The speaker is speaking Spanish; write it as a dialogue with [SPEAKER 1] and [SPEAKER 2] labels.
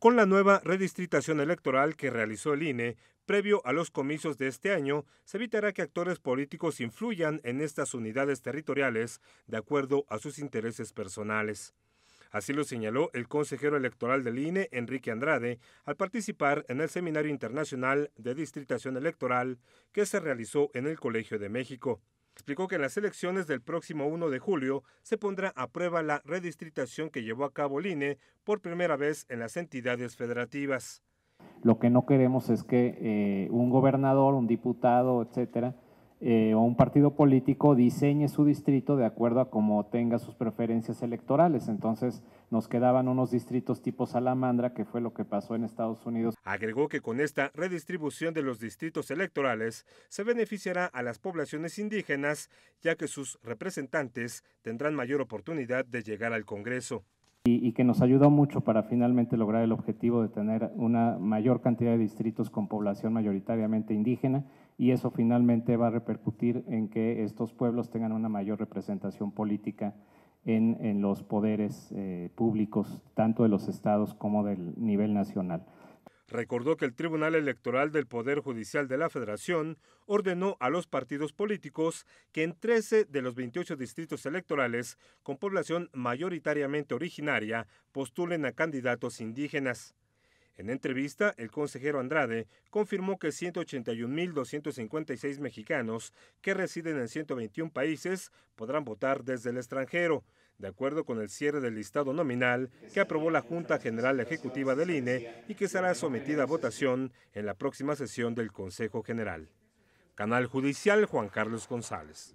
[SPEAKER 1] con la nueva redistritación electoral que realizó el INE previo a los comicios de este año, se evitará que actores políticos influyan en estas unidades territoriales de acuerdo a sus intereses personales. Así lo señaló el consejero electoral del INE, Enrique Andrade, al participar en el Seminario Internacional de Distritación Electoral que se realizó en el Colegio de México. Explicó que en las elecciones del próximo 1 de julio se pondrá a prueba la redistritación que llevó a cabo el INE por primera vez en las entidades federativas.
[SPEAKER 2] Lo que no queremos es que eh, un gobernador, un diputado, etcétera, eh, o un partido político diseñe su distrito de acuerdo a cómo tenga sus preferencias electorales. Entonces nos quedaban unos distritos tipo salamandra, que fue lo que pasó en Estados Unidos.
[SPEAKER 1] Agregó que con esta redistribución de los distritos electorales se beneficiará a las poblaciones indígenas, ya que sus representantes tendrán mayor oportunidad de llegar al Congreso y,
[SPEAKER 2] que nos ayudó mucho para finalmente lograr el objetivo de tener una mayor cantidad de distritos con población mayoritariamente indígena y eso finalmente va a repercutir en que estos pueblos tengan una mayor representación política en, los poderes eh, públicos, tanto de los estados como del nivel nacional
[SPEAKER 1] recordó que el Tribunal Electoral del Poder Judicial de la Federación ordenó a los partidos políticos que en 13 de los 28 distritos electorales con población mayoritariamente originaria postulen a candidatos indígenas. En entrevista, el consejero Andrade confirmó que 181.256 mexicanos que residen en 121 países podrán votar desde el extranjero, de acuerdo con el cierre del listado nominal que aprobó la Junta General Ejecutiva del INE y que será sometida a votación en la próxima sesión del Consejo General. Canal Judicial Juan Carlos González.